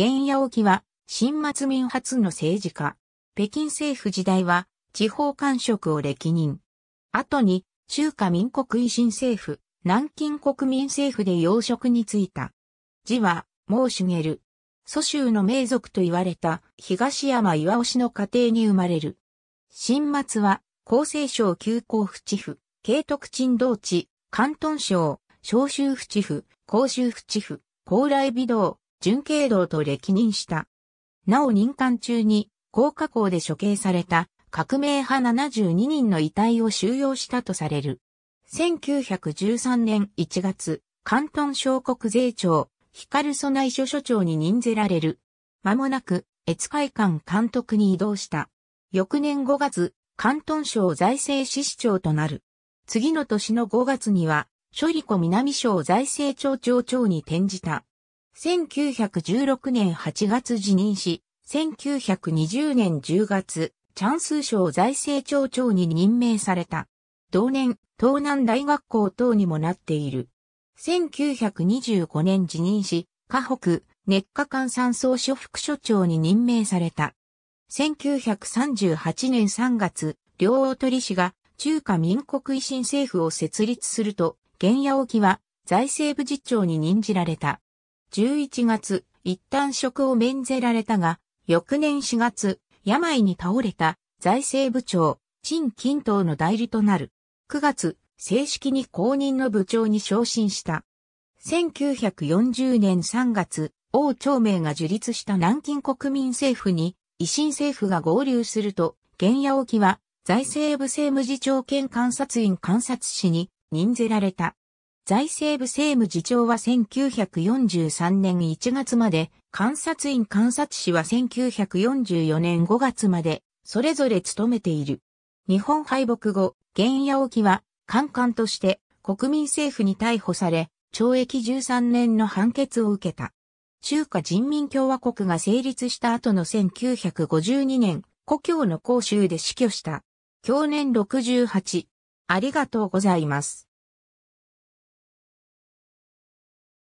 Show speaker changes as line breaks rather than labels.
原野沖は、新末民初の政治家。北京政府時代は、地方官職を歴任。後に、中華民国維新政府、南京国民政府で要職に就いた。字は、毛茂。蘇州の名族と言われた東山岩尾氏の家庭に生まれる。新末は、厚生省旧校府地府、慶徳鎮道地、関東省、昇州府地府、甲州府地府、高麗美道、準慶道と歴任した。なお任官中に、高架工で処刑された革命派72人の遺体を収容したとされる。1913年1月、関東小国税庁、光曽内所所長に任ぜられる。間もなく、越海館監督に移動した。翌年5月、関東省財政支市長となる。次の年の5月には、処理湖南省財政庁庁長に転じた。1916年8月辞任し、1920年10月、チャンス省財政庁長に任命された。同年、東南大学校等にもなっている。1925年辞任し、河北、熱化間山総所副所長に任命された。1938年3月、両大鳥氏が中華民国維新政府を設立すると、現野沖は財政部次長に任じられた。11月、一旦職を免ぜられたが、翌年4月、病に倒れた財政部長、陳金東の代理となる。9月、正式に公認の部長に昇進した。1940年3月、王朝明が樹立した南京国民政府に、維新政府が合流すると、現野沖は財政部政務次長兼監察院監察士に任ぜられた。財政部政務次長は1943年1月まで、監察院監察士は1944年5月まで、それぞれ務めている。日本敗北後、現野沖は、官官として国民政府に逮捕され、懲役13年の判決を受けた。中華人民共和国が成立した後の1952年、故郷の公州で死去した。去年68。ありがとうございます。